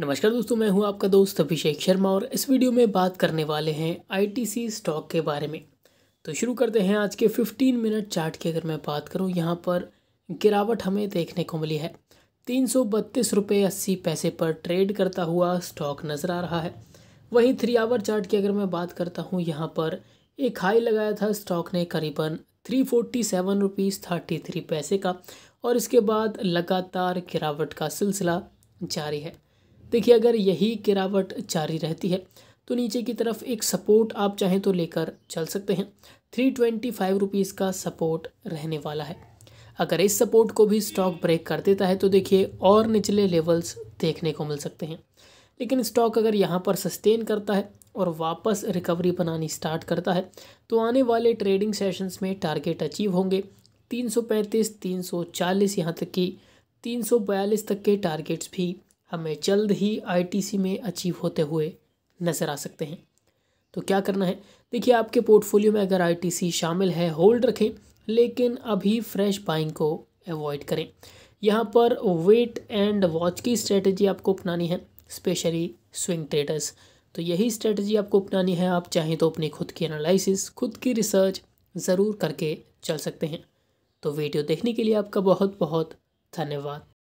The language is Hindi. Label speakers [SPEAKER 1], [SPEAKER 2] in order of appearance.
[SPEAKER 1] नमस्कार दोस्तों मैं हूं आपका दोस्त अभिषेक शर्मा और इस वीडियो में बात करने वाले हैं आईटीसी स्टॉक के बारे में तो शुरू करते हैं आज के 15 मिनट चार्ट की अगर मैं बात करूं यहां पर गिरावट हमें देखने को मिली है तीन सौ बत्तीस रुपये अस्सी पैसे पर ट्रेड करता हुआ स्टॉक नज़र आ रहा है वहीं थ्री आवर चार्ट की अगर मैं बात करता हूँ यहाँ पर एक हाई लगाया था स्टॉक ने करीबन three forty seven rupees thirty three पैसे का और इसके बाद लगातार गिरावट का सिलसिला जारी है देखिए अगर यही गिरावट जारी रहती है तो नीचे की तरफ एक सपोर्ट आप चाहें तो लेकर चल सकते हैं थ्री ट्वेंटी फाइव रुपीज़ का सपोर्ट रहने वाला है अगर इस सपोर्ट को भी स्टॉक ब्रेक कर देता है तो देखिए और निचले लेवल्स देखने को मिल सकते हैं लेकिन स्टॉक अगर यहाँ पर सस्टेन करता है और वापस रिकवरी बनानी स्टार्ट करता है तो आने वाले ट्रेडिंग सेशंस में टारगेट अचीव होंगे 335, 340 यहाँ तक कि 342 तक के टारगेट्स भी हमें जल्द ही आईटीसी में अचीव होते हुए नज़र आ सकते हैं तो क्या करना है देखिए आपके पोर्टफोलियो में अगर आईटीसी शामिल है होल्ड रखें लेकिन अभी फ्रेश बाइंग को अवॉइड करें यहाँ पर वेट एंड वॉच की स्ट्रेटजी आपको अपनानी है स्पेशली स्विंग ट्रेडर्स तो यही स्ट्रेटजी आपको अपनानी है आप चाहें तो अपनी खुद की एनालिसिस खुद की रिसर्च ज़रूर करके चल सकते हैं तो वीडियो देखने के लिए आपका बहुत बहुत धन्यवाद